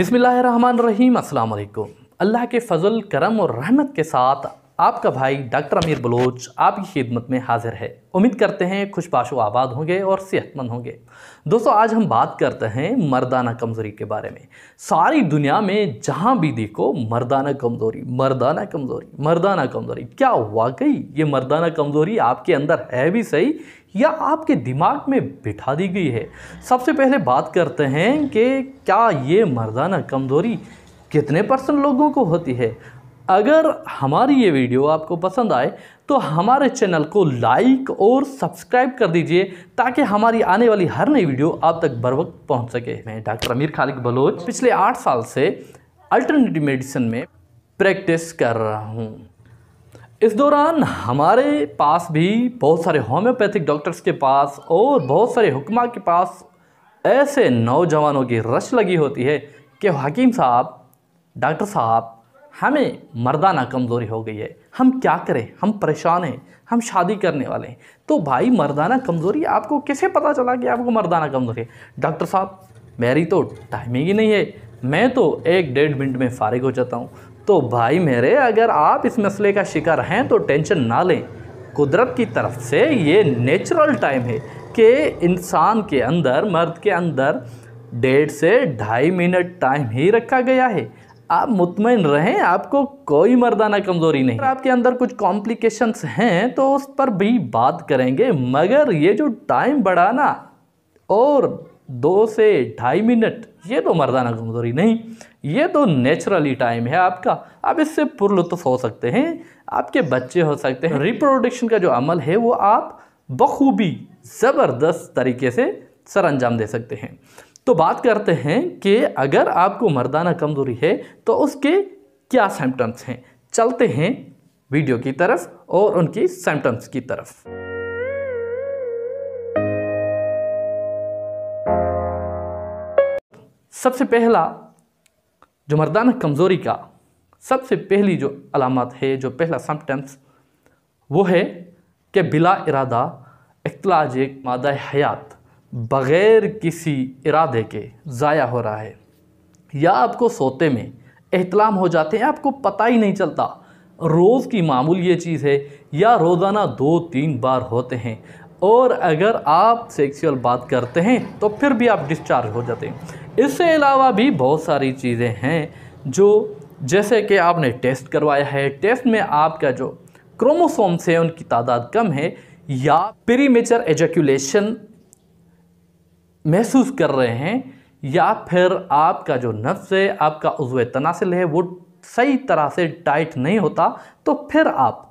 बिसमीम अल्लाम अल्लाह के फ़ज़ल करम और रहमत के साथ आपका भाई डॉक्टर अमीर बलोच आपकी खिदमत में हाजिर है उम्मीद करते हैं खुशबाशो आबाद होंगे और सेहतमंद होंगे दोस्तों आज हम बात करते हैं मर्दाना कमज़ोरी के बारे में सारी दुनिया में जहाँ भी देखो मर्दाना कमज़ोरी मर्दाना कमज़ोरी मर्दाना कमज़ोरी क्या वाकई ये मर्दाना कमज़ोरी आपके अंदर है भी सही या आपके दिमाग में बिठा दी गई है सबसे पहले बात करते हैं कि क्या ये मर्दाना कमज़ोरी कितने परसेंट लोगों को होती है अगर हमारी ये वीडियो आपको पसंद आए तो हमारे चैनल को लाइक और सब्सक्राइब कर दीजिए ताकि हमारी आने वाली हर नई वीडियो आप तक बर वक्त पहुँच सके मैं डॉक्टर अमीर खालिक बलोच पिछले आठ साल से अल्टरनेटिव मेडिसिन में प्रैक्टिस कर रहा हूँ इस दौरान हमारे पास भी बहुत सारे होम्योपैथिक डॉक्टर्स के पास और बहुत सारे हुक्मा के पास ऐसे नौजवानों की रश लगी होती है कि हकीम साहब डॉक्टर साहब हमें मर्दाना कमज़ोरी हो गई है हम क्या करें हम परेशान हैं हम शादी करने वाले हैं तो भाई मर्दाना कमज़ोरी आपको कैसे पता चला कि आपको मर्दाना कमज़ोरी है डॉक्टर साहब मेरी तो टाइमिंग ही नहीं है मैं तो एक डेढ़ मिनट में फारिग हो जाता हूँ तो भाई मेरे अगर आप इस मसले का शिकार हैं तो टेंशन ना लें कुदरत की तरफ से ये नेचुरल टाइम है कि इंसान के अंदर मर्द के अंदर डेढ़ से ढाई मिनट टाइम ही रखा गया है आप मुतमिन रहें आपको कोई मर्दाना कमज़ोरी नहीं आपके अंदर कुछ कॉम्प्लिकेशंस हैं तो उस पर भी बात करेंगे मगर ये जो टाइम बढ़ाना और दो से ढाई मिनट ये तो मर्दाना कमज़ोरी नहीं ये तो नेचुरली टाइम है आपका आप इससे पुरलुत्फ़ हो सकते हैं आपके बच्चे हो सकते हैं रिप्रोडक्शन का जो अमल है वो आप बखूबी ज़बरदस्त तरीके से सर अंजाम दे सकते हैं तो बात करते हैं कि अगर आपको मर्दाना कमज़ोरी है तो उसके क्या सिम्टम्स हैं चलते हैं वीडियो की तरफ और उनकी सिम्टम्स की तरफ सबसे पहला जो मर्दाना कमज़ोरी का सबसे पहली जो अलामत है जो पहला सिम्टम्स वो है कि बिला इरादा अखलाज एक मादा हयात बग़ैर किसी इरादे के ज़ाया हो रहा है या आपको सोते में एहतलाम हो जाते हैं आपको पता ही नहीं चलता रोज़ की मामूल ये चीज़ है या रोज़ाना दो तीन बार होते हैं और अगर आप सेक्सुअल बात करते हैं तो फिर भी आप डिस्चार्ज हो जाते हैं इससे अलावा भी बहुत सारी चीज़ें हैं जो जैसे कि आपने टेस्ट करवाया है टेस्ट में आपका जो क्रोमोसोम्स हैं उनकी तादाद कम है या प्रीमेचर एजेकुलेशन महसूस कर रहे हैं या फिर आपका जो नफ्स है आपका उज्व तनासिल है वो सही तरह से टाइट नहीं होता तो फिर आप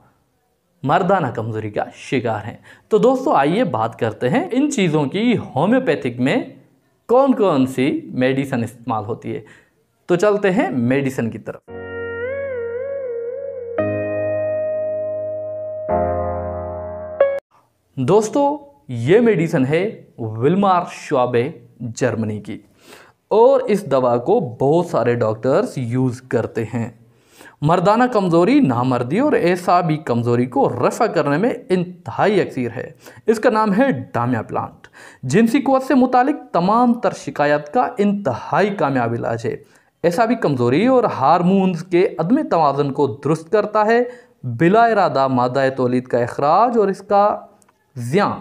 मर्दाना कमज़ोरी का शिकार हैं तो दोस्तों आइए बात करते हैं इन चीज़ों की होम्योपैथिक में कौन कौन सी मेडिसन इस्तेमाल होती है तो चलते हैं मेडिसन की तरफ दोस्तों ये मेडिसन है विल्मार शॉबे जर्मनी की और इस दवा को बहुत सारे डॉक्टर्स यूज़ करते हैं मर्दाना कमज़ोरी नामर्दी और एसाबी कमज़ोरी को रफ़ा करने में इंतहाई अक्सर है इसका नाम है डामिया प्लांट जिनसी कुत से मुतालिक तमाम तर शिकायत का इंतहाई कामयाब इलाज है ऐसा भी कमज़ोरी और हारमोन्स के अदम तोज़न को दुरुस्त करता है बिला इरादा मादा तोलीद का अखराज और इसका ज़्याँ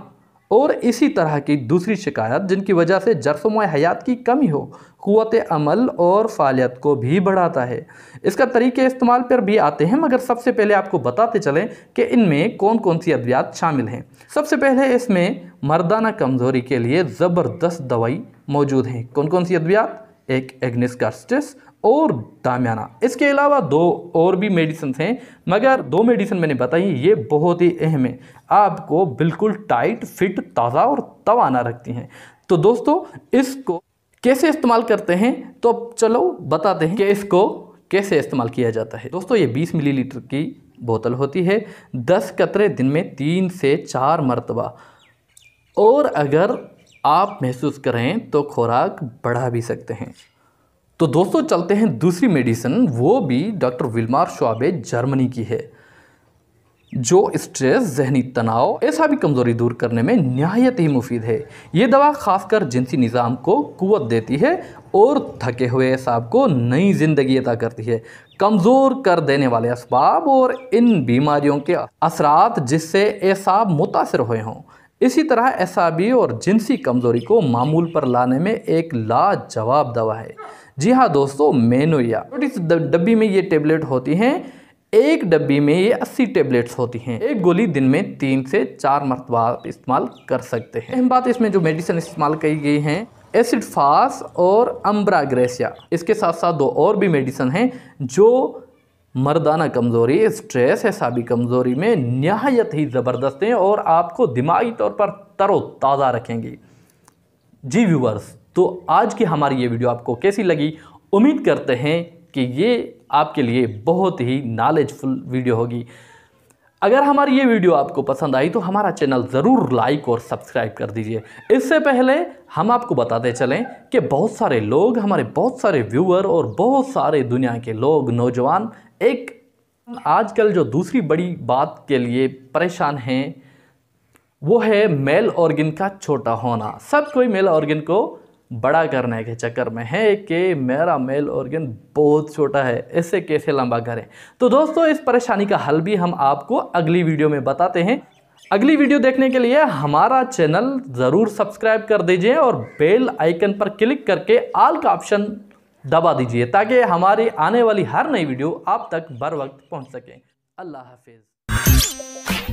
और इसी तरह की दूसरी शिकायत जिनकी वजह से जरसम हयात की कमी हो क़वत अमल और फालियत को भी बढ़ाता है इसका तरीके इस्तेमाल पर भी आते हैं मगर सबसे पहले आपको बताते चलें कि इनमें कौन कौन सी अद्वियात शामिल हैं सबसे पहले इसमें मर्दाना कमज़ोरी के लिए ज़बरदस्त दवाई मौजूद हैं कौन कौन सी अद्वियात एक एग्निस और दामियाना इसके अलावा दो और भी मेडिसन्स हैं मगर दो मेडिसिन मैंने बताई ये बहुत ही अहम है आपको बिल्कुल टाइट फिट ताज़ा और तवाना रखती हैं तो दोस्तों इसको कैसे इस्तेमाल करते हैं तो अब चलो बताते हैं कि इसको कैसे इस्तेमाल किया जाता है दोस्तों ये 20 मिलीलीटर की बोतल होती है 10 कतरे दिन में तीन से चार मरतबा और अगर आप महसूस करें तो खुराक बढ़ा भी सकते हैं तो दोस्तों चलते हैं दूसरी मेडिसिन वो भी डॉक्टर विलमार शॉबे जर्मनी की है जो स्ट्रेस जहनी तनाव ऐसा भी कमज़ोरी दूर करने में नहायत ही मुफीद है ये दवा खासकर जिनसी निज़ाम को कुत देती है और थके हुए साहब को नई ज़िंदगी अदा करती है कमज़ोर कर देने वाले इसबाब और इन बीमारियों के असरात जिससे एसाब मुतासर हुए हों इसी तरह एसाबी और जिनसी कमज़ोरी को मामूल पर लाने में एक लाजवाब दवा है जी हाँ दोस्तों मेनोया छोटी सी डब्बी में ये टेबलेट होती हैं एक डब्बी में ये 80 टेबलेट्स होती हैं एक गोली दिन में तीन से चार मरतबा आप इस्तेमाल कर सकते हैं अहम बात इसमें जो मेडिसिन इस्तेमाल की गई हैं एसिड फास और अम्ब्राग्रेसिया इसके साथ साथ दो और भी मेडिसन हैं जो मर्दाना कमज़ोरी स्ट्रेस है कमज़ोरी में नहायत ही ज़बरदस्त हैं और आपको दिमागी तौर पर तरोताज़ा रखेंगी जी व्यूवर्स तो आज की हमारी ये वीडियो आपको कैसी लगी उम्मीद करते हैं कि ये आपके लिए बहुत ही नॉलेजफुल वीडियो होगी अगर हमारी ये वीडियो आपको पसंद आई तो हमारा चैनल ज़रूर लाइक और सब्सक्राइब कर दीजिए इससे पहले हम आपको बताते चलें कि बहुत सारे लोग हमारे बहुत सारे व्यूअर और बहुत सारे दुनिया के लोग नौजवान एक आजकल जो दूसरी बड़ी बात के लिए परेशान हैं वो है मेल ऑर्गन का छोटा होना सब कोई मेल ऑर्गन को बड़ा करने के चक्कर में है कि मेरा मेल ऑर्गन बहुत छोटा है इसे कैसे लंबा करें तो दोस्तों इस परेशानी का हल भी हम आपको अगली वीडियो में बताते हैं अगली वीडियो देखने के लिए हमारा चैनल ज़रूर सब्सक्राइब कर दीजिए और बेल आइकन पर क्लिक करके आल का ऑप्शन दबा दीजिए ताकि हमारी आने वाली हर नई वीडियो आप तक बर वक्त पहुंच सके अल्लाह हाफिज़